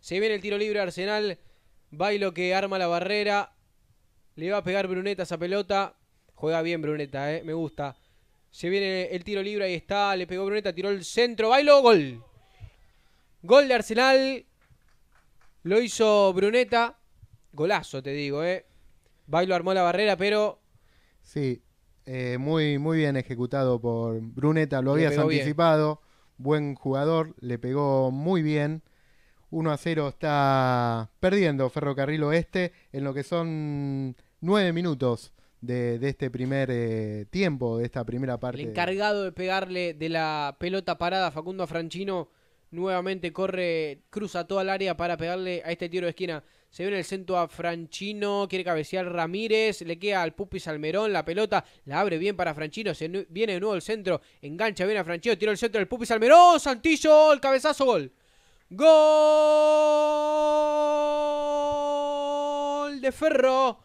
Se viene el tiro libre Arsenal. Bailo que arma la barrera. Le va a pegar Bruneta esa pelota. Juega bien Bruneta, eh, me gusta. Se viene el tiro libre, ahí está. Le pegó Bruneta, tiró el centro. Bailo, gol. Gol de Arsenal. Lo hizo Bruneta. Golazo, te digo, eh. Bailo armó la barrera, pero. Sí, eh, muy, muy bien ejecutado por Bruneta. Lo habías anticipado. Buen jugador, le pegó muy bien. 1 a 0 está perdiendo Ferrocarril Oeste en lo que son 9 minutos de, este primer eh, tiempo, de esta primera parte. El encargado de pegarle de la pelota parada Facundo Franchino nuevamente corre, cruza toda el área para pegarle a este tiro de esquina. Se viene el centro a Franchino, quiere cabecear Ramírez, le queda al Pupi Salmerón la pelota, la abre bien para Franchino, se viene de nuevo el centro, engancha bien a Franchino, tiro el centro del Pupi Salmerón, Santillo, el cabezazo, gol. Gol de Ferro.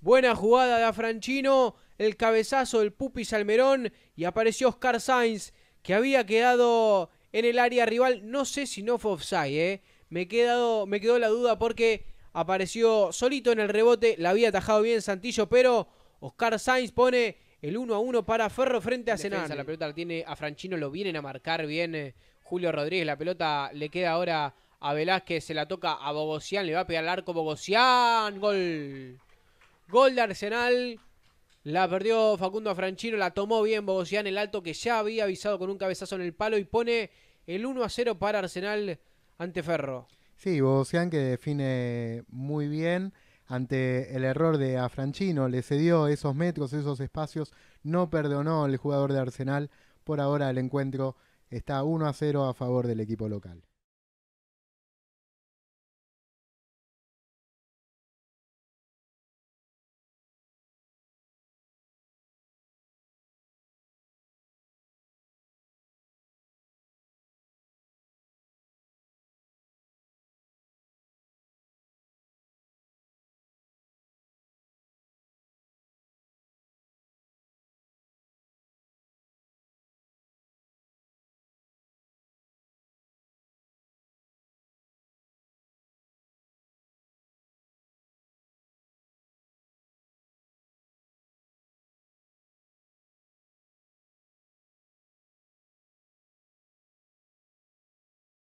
Buena jugada de Afranchino, el cabezazo del Pupi Salmerón y apareció Oscar Sainz que había quedado en el área rival. No sé si no fue offside, ¿eh? me, quedado, me quedó la duda porque apareció solito en el rebote, la había atajado bien Santillo, pero Oscar Sainz pone el 1 a 1 para Ferro frente a Senal. La pelota la tiene a Franchino, lo vienen a marcar bien eh, Julio Rodríguez. La pelota le queda ahora a Velázquez, se la toca a Bogosian, le va a pegar el arco Bogosian. Gol. Gol de Arsenal. La perdió Facundo Franchino, la tomó bien Bogosian, el alto que ya había avisado con un cabezazo en el palo y pone el 1 a 0 para Arsenal ante Ferro. Sí, Bogosian que define muy bien ante el error de Afranchino, le cedió esos metros, esos espacios, no perdonó el jugador de Arsenal. Por ahora el encuentro está 1 a 0 a favor del equipo local.